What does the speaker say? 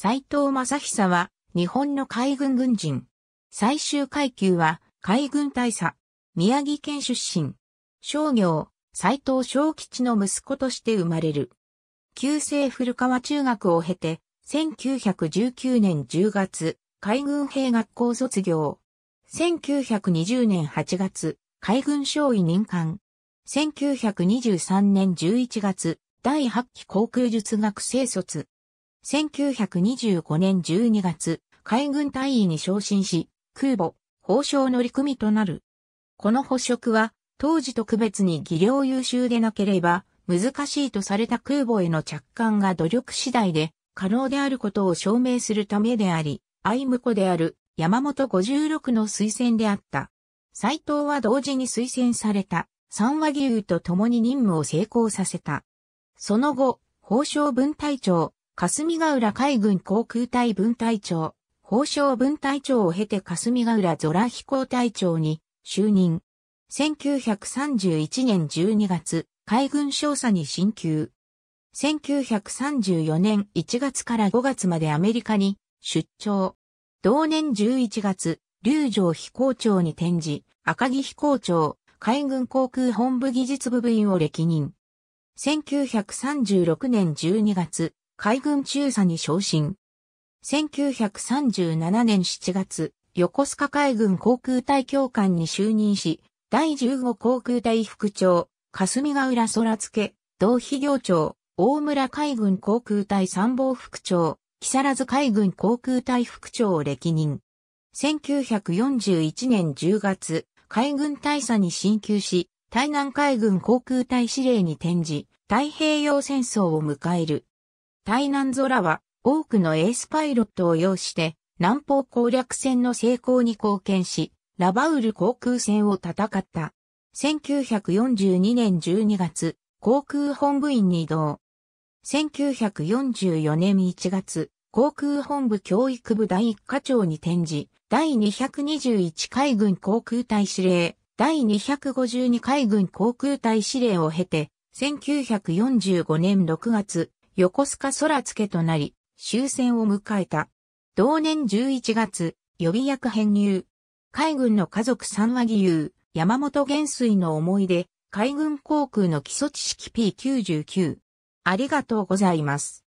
斎藤正久は日本の海軍軍人。最終階級は海軍大佐。宮城県出身。商業、斎藤昭吉の息子として生まれる。旧制古川中学を経て、1919年10月、海軍兵学校卒業。1920年8月、海軍少尉任官。1923年11月、第8期航空術学生卒。1925年12月、海軍大尉に昇進し、空母、法相乗組となる。この捕食は、当時特別に技量優秀でなければ、難しいとされた空母への着艦が努力次第で、可能であることを証明するためであり、愛婿である山本56の推薦であった。斎藤は同時に推薦された三和義勇と共に任務を成功させた。その後、法相分隊長、霞ヶ浦海軍航空隊分隊長、法相分隊長を経て霞ヶ浦ゾラ飛行隊長に就任。1931年12月、海軍少佐に進級。1934年1月から5月までアメリカに出張。同年11月、龍城飛行長に転じ、赤木飛行長、海軍航空本部技術部部員を歴任。1936年12月、海軍中佐に昇進。1937年7月、横須賀海軍航空隊教官に就任し、第15航空隊副長、霞ヶ浦空付、同飛行長、大村海軍航空隊参謀副長、木更津海軍航空隊副長を歴任。1941年10月、海軍大佐に進級し、台南海軍航空隊司令に転じ、太平洋戦争を迎える。台南空は多くのエースパイロットを要して南方攻略戦の成功に貢献し、ラバウル航空戦を戦った。1942年12月、航空本部員に移動。1944年1月、航空本部教育部第1課長に転じ、第221海軍航空隊司令、第252海軍航空隊司令を経て、1945年6月、横須賀空付となり、終戦を迎えた。同年11月、予備役編入。海軍の家族三和義勇、山本元帥の思い出、海軍航空の基礎知識 P99。ありがとうございます。